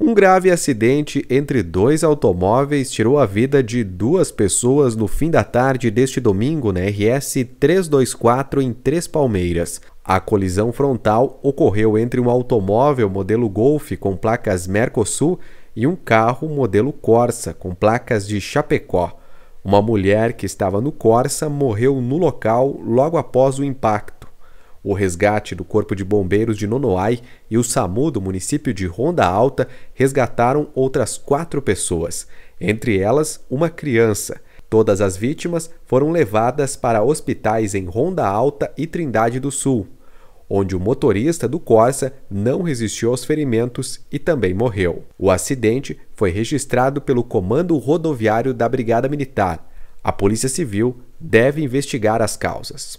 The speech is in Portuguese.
Um grave acidente entre dois automóveis tirou a vida de duas pessoas no fim da tarde deste domingo na RS 324 em Três Palmeiras. A colisão frontal ocorreu entre um automóvel modelo Golf com placas Mercosul e um carro modelo Corsa com placas de Chapecó. Uma mulher que estava no Corsa morreu no local logo após o impacto. O resgate do Corpo de Bombeiros de Nonoai e o SAMU do município de Ronda Alta resgataram outras quatro pessoas, entre elas uma criança. Todas as vítimas foram levadas para hospitais em Ronda Alta e Trindade do Sul, onde o motorista do Corsa não resistiu aos ferimentos e também morreu. O acidente foi registrado pelo Comando Rodoviário da Brigada Militar. A Polícia Civil deve investigar as causas.